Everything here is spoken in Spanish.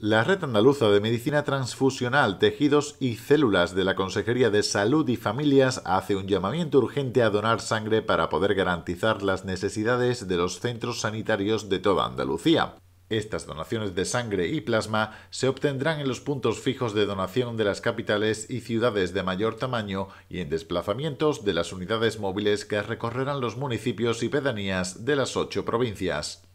La Red Andaluza de Medicina Transfusional, Tejidos y Células de la Consejería de Salud y Familias hace un llamamiento urgente a donar sangre para poder garantizar las necesidades de los centros sanitarios de toda Andalucía. Estas donaciones de sangre y plasma se obtendrán en los puntos fijos de donación de las capitales y ciudades de mayor tamaño y en desplazamientos de las unidades móviles que recorrerán los municipios y pedanías de las ocho provincias.